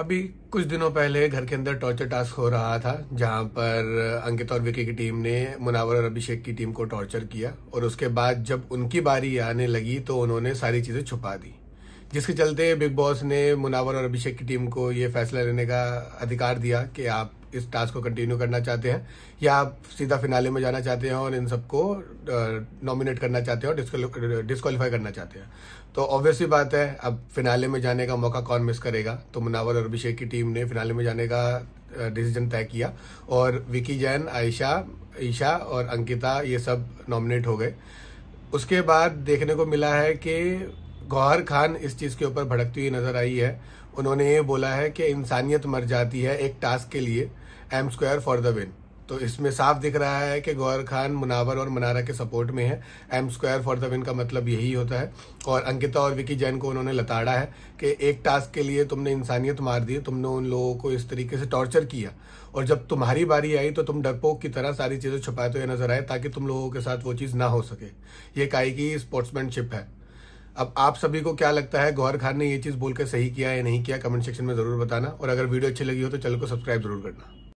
अभी कुछ दिनों पहले घर के अंदर टॉर्चर टास्क हो रहा था जहां पर अंकित और विकी की टीम ने मुनावर और अभिषेक की टीम को टॉर्चर किया और उसके बाद जब उनकी बारी आने लगी तो उन्होंने सारी चीजें छुपा दी जिसके चलते बिग बॉस ने मुनावर और अभिषेक की टीम को ये फैसला लेने का अधिकार दिया कि आप इस टास्क को कंटिन्यू करना चाहते हैं या आप सीधा फिनाले में जाना चाहते हैं और इन सबको नॉमिनेट करना चाहते हैं और डिस्कालीफाई करना चाहते हैं तो ऑब्वियसली बात है अब फिनाले में जाने का मौका कौन मिस करेगा तो मुनावर और अभिषेक की टीम ने फिनाले में जाने का डिसीजन तय किया और विकी जैन आयशा ईशा और अंकिता ये सब नॉमिनेट हो गए उसके बाद देखने को मिला है कि गौहर खान इस चीज़ के ऊपर भड़कती हुई नज़र आई है उन्होंने ये बोला है कि इंसानियत मर जाती है एक टास्क के लिए M square for the win तो इसमें साफ दिख रहा है कि गौर खान मुनावर और मनारा के सपोर्ट में है M square for the win का मतलब यही होता है और अंकिता और विकी जैन को उन्होंने लताड़ा है कि एक टास्क के लिए तुमने इंसानियत मार दी तुमने उन लोगों को इस तरीके से टॉर्चर किया और जब तुम्हारी बारी आई तो तुम डरपोक की तरह सारी चीज़ें छुपाते तो हुए नजर आए ताकि तुम लोगों के साथ वो चीज़ ना हो सके ये काई की स्पोर्ट्समैनशिप है अब आप सभी को क्या लगता है गौहर खान ने ये चीज़ बोलकर सही किया या नहीं किया कमेंट सेक्शन में ज़रूर बताना और अगर वीडियो अच्छी लगी हो तो चैनल को सब्सक्राइब जरूर करना